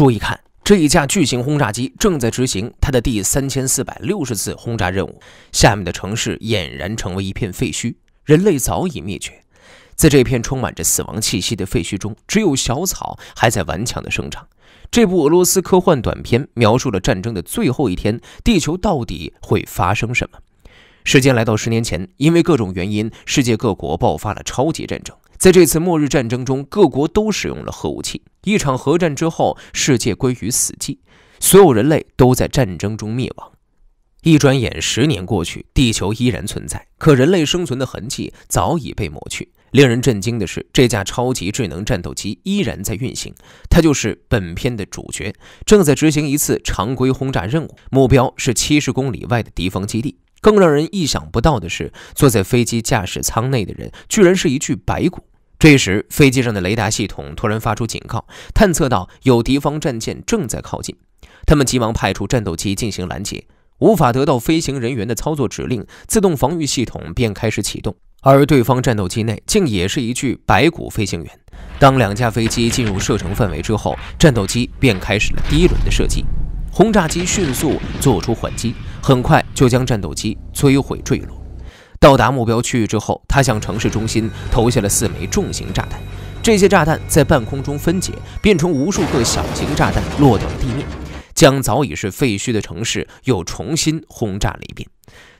注意看，这一架巨型轰炸机正在执行它的第三千四百六十次轰炸任务。下面的城市俨然成为一片废墟，人类早已灭绝。在这片充满着死亡气息的废墟中，只有小草还在顽强地生长。这部俄罗斯科幻短片描述了战争的最后一天，地球到底会发生什么？时间来到十年前，因为各种原因，世界各国爆发了超级战争。在这次末日战争中，各国都使用了核武器。一场核战之后，世界归于死寂，所有人类都在战争中灭亡。一转眼，十年过去，地球依然存在，可人类生存的痕迹早已被抹去。令人震惊的是，这架超级智能战斗机依然在运行，它就是本片的主角，正在执行一次常规轰炸任务，目标是七十公里外的敌方基地。更让人意想不到的是，坐在飞机驾驶舱内的人，居然是一具白骨。这时，飞机上的雷达系统突然发出警告，探测到有敌方战舰正在靠近。他们急忙派出战斗机进行拦截，无法得到飞行人员的操作指令，自动防御系统便开始启动。而对方战斗机内竟也是一具白骨飞行员。当两架飞机进入射程范围之后，战斗机便开始了第一轮的射击，轰炸机迅速做出还击，很快就将战斗机摧毁坠落。到达目标区域之后，他向城市中心投下了四枚重型炸弹。这些炸弹在半空中分解，变成无数个小型炸弹，落到了地面，将早已是废墟的城市又重新轰炸了一遍。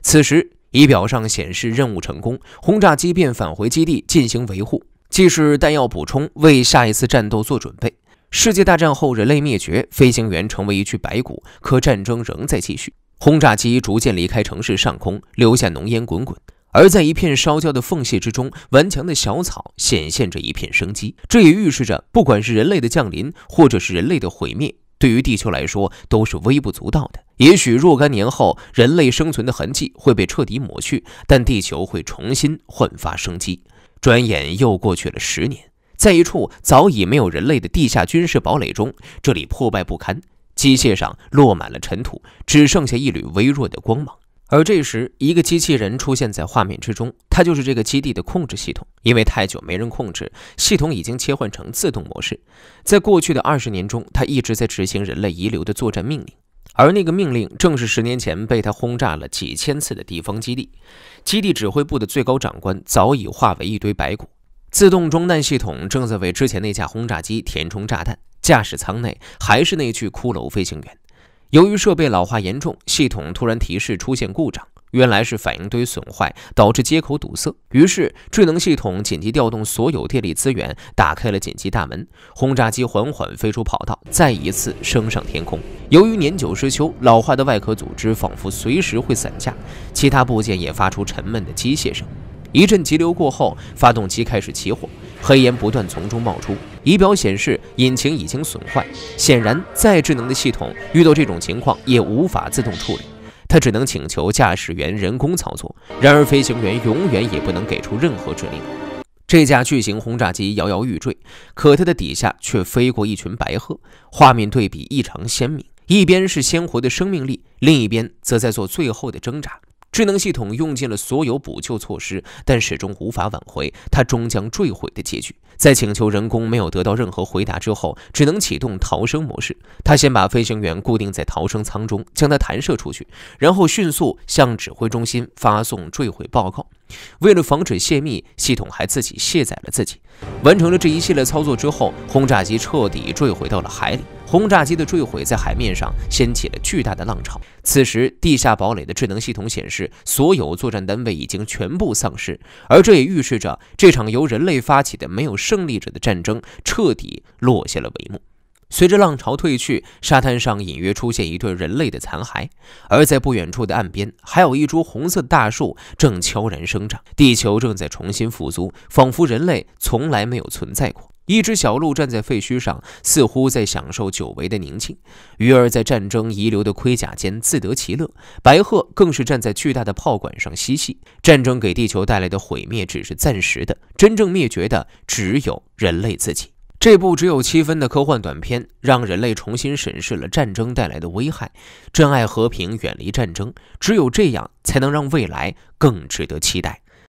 此时仪表上显示任务成功，轰炸机便返回基地进行维护，既是弹药补充，为下一次战斗做准备。世界大战后，人类灭绝，飞行员成为一具白骨，可战争仍在继续。轰炸机逐渐离开城市上空，留下浓烟滚滚。而在一片烧焦的缝隙之中，顽强的小草显现着一片生机。这也预示着，不管是人类的降临，或者是人类的毁灭，对于地球来说都是微不足道的。也许若干年后，人类生存的痕迹会被彻底抹去，但地球会重新焕发生机。转眼又过去了十年，在一处早已没有人类的地下军事堡垒中，这里破败不堪，机械上落满了尘土，只剩下一缕微弱的光芒。而这时，一个机器人出现在画面之中，它就是这个基地的控制系统。因为太久没人控制，系统已经切换成自动模式。在过去的二十年中，它一直在执行人类遗留的作战命令，而那个命令正是十年前被它轰炸了几千次的地方基地。基地指挥部的最高长官早已化为一堆白骨，自动装弹系统正在为之前那架轰炸机填充炸弹。驾驶舱内还是那具骷髅飞行员。由于设备老化严重，系统突然提示出现故障。原来是反应堆损坏导致接口堵塞，于是智能系统紧急调动所有电力资源，打开了紧急大门。轰炸机缓缓飞出跑道，再一次升上天空。由于年久失修，老化的外壳组织仿佛随时会散架，其他部件也发出沉闷的机械声。一阵急流过后，发动机开始起火，黑烟不断从中冒出。仪表显示引擎已经损坏，显然再智能的系统遇到这种情况也无法自动处理，它只能请求驾驶员人工操作。然而飞行员永远也不能给出任何指令。这架巨型轰炸机摇摇欲坠，可它的底下却飞过一群白鹤，画面对比异常鲜明：一边是鲜活的生命力，另一边则在做最后的挣扎。智能系统用尽了所有补救措施，但始终无法挽回它终将坠毁的结局。在请求人工没有得到任何回答之后，只能启动逃生模式。他先把飞行员固定在逃生舱中，将它弹射出去，然后迅速向指挥中心发送坠毁报告。为了防止泄密，系统还自己卸载了自己。完成了这一系列操作之后，轰炸机彻底坠回到了海里。轰炸机的坠毁在海面上掀起了巨大的浪潮。此时，地下堡垒的智能系统显示，所有作战单位已经全部丧失，而这也预示着这场由人类发起的没有胜利者的战争彻底落下了帷幕。随着浪潮退去，沙滩上隐约出现一对人类的残骸，而在不远处的岸边，还有一株红色的大树正悄然生长。地球正在重新复苏，仿佛人类从来没有存在过。一只小鹿站在废墟上，似乎在享受久违的宁静；鱼儿在战争遗留的盔甲间自得其乐；白鹤更是站在巨大的炮管上嬉戏。战争给地球带来的毁灭只是暂时的，真正灭绝的只有人类自己。这部只有七分的科幻短片，让人类重新审视了战争带来的危害，珍爱和平，远离战争，只有这样才能让未来更值得期待。